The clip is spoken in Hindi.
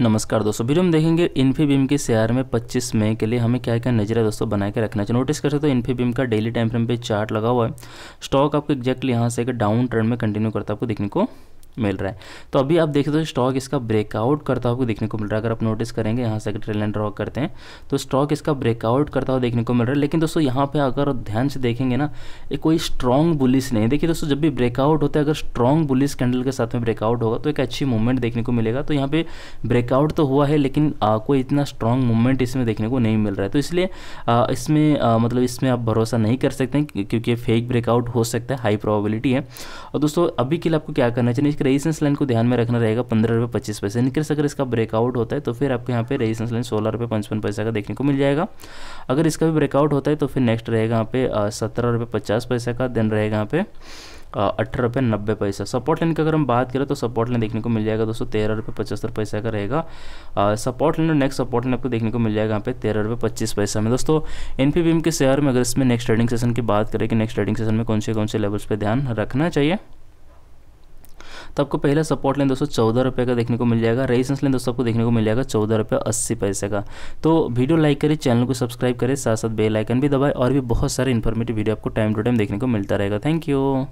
नमस्कार दोस्तों वीडियो हम देखेंगे इन्फीबीम के शेयर में 25 मई के लिए हमें क्या क्या नजर है दोस्तों बना के रखना चाहिए नोटिस कर सकते हो इन्फीबीम का डेली टाइम फ्रेम पे चार्ट लगा हुआ है स्टॉक आपको एक्जैक्टली यहाँ से एक डाउन ट्रेंड में कंटिन्यू करता है आपको देखने को मिल रहा है तो अभी आप देखते हो स्टॉक इसका ब्रेकआउट करता हुआ देखने को मिल रहा है अगर आप नोटिस करेंगे यहाँ से ट्रेल एंड ड्रॉ करते हैं तो स्टॉक इसका ब्रेकआउट करता हुआ देखने को मिल रहा है लेकिन दोस्तों यहाँ पर अगर ध्यान से देखेंगे ना ये कोई स्ट्रॉन्ग बुलिस नहीं देखिए दोस्तों जब भी ब्रेकआउट होता है अगर स्ट्रॉन्ग बुलिस कैंडल के साथ में ब्रेकआउट होगा तो एक अच्छी मूवमेंट देखने को मिलेगा तो यहाँ पे ब्रेकआउट तो हुआ है लेकिन कोई इतना स्ट्रॉन्ग मूवमेंट इसमें देखने को नहीं मिल रहा है तो इसलिए इसमें मतलब इसमें आप भरोसा नहीं कर सकते क्योंकि फेक ब्रेकआउट हो सकता है हाई प्रोबेबिलिटी है और दोस्तों अभी के लिए आपको क्या करना चाहिए रेजिस्टेंस लाइन को ध्यान में रखना रहेगा पंद्रह रुपये पच्चीस पैसे इनकेस अगर इसका ब्रेकआउट होता है तो फिर आपको यहाँ पे रेजिस्टेंस लाइन सोलह रुपये पचपन पैसा का देखने को मिल जाएगा अगर इसका भी ब्रेकआउट होता है तो फिर नेक्स्ट रहेगा यहाँ पे सत्रह रुपये पचास पैसा का देन रहेगा यहाँ पे अठारह रुपये नब्बे पैसा सपोर्ट लाइन की अगर हम बात करें तो सपोर्ट लाइन देखने को मिल जाएगा दोस्तों तेरह रुपये पचहत्तर पैसा का रहेगा सपोर्ट लाइन और नेक्स्ट सपोर्ट लाइन आपको देखने को मिल जाएगा यहाँ पे तेरह रुपये पच्चीस पैसा में दोस्तों एन के शेयर में अगर इसमें नेक्स्ट ट्रेडिंग सेशन की बात करें कि नेक्स्ट ट्रेडिंग सेशन में कौन से कौन से लेवल्स पर ध्यान रखना चाहिए तो आपको पहला सपोर्ट लेन दोस्तों चौदह रुपये का देखने को मिल जाएगा रेजिस्टेंस लेन दोस्तों आपको देखने को मिल जाएगा चौदह रुपये अस्सी पैसे का तो वीडियो लाइक करें चैनल को सब्सक्राइब करें साथ साथ बेल आइकन भी दबाएं और भी बहुत सारे इन्फॉर्मेटिव वीडियो आपको टाइम टू टाइम देखने को मिलता रहेगा थैंक यू